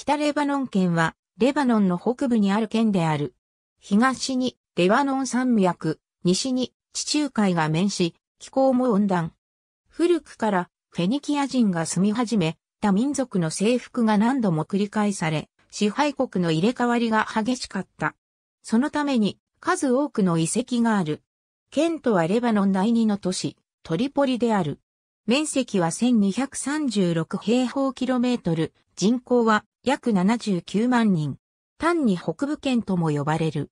北レバノン県は、レバノンの北部にある県である。東に、レバノン山脈、西に、地中海が面し、気候も温暖。古くから、フェニキア人が住み始め、他民族の征服が何度も繰り返され、支配国の入れ替わりが激しかった。そのために、数多くの遺跡がある。県とはレバノン第二の都市、トリポリである。面積は1236平方キロメートル、人口は約79万人。単に北部圏とも呼ばれる。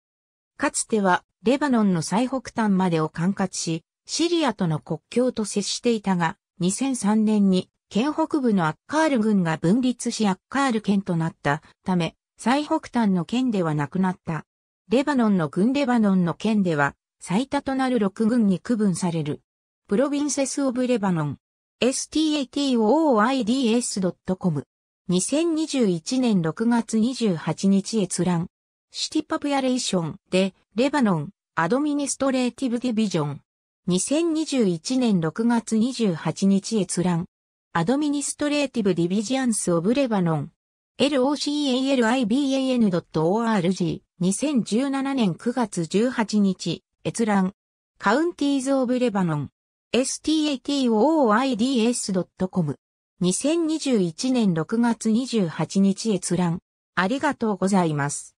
かつては、レバノンの最北端までを管轄し、シリアとの国境と接していたが、2003年に、県北部のアッカール軍が分立しアッカール県となったため、最北端の県ではなくなった。レバノンの軍レバノンの県では、最多となる6軍に区分される。プロビンセス・オブ・レバノン。statoids.com 2021年6月28日閲覧。シティパブヤレーションで、レバノン、アドミニストレーティブディビジョン。2021年6月28日閲覧。アドミニストレーティブディビジアンスオブレバノン。localIban.org。2017年9月18日。閲覧。カウンティーズオブレバノン。s t a t o i d s c o m 2021年6月28日閲覧。ありがとうございます。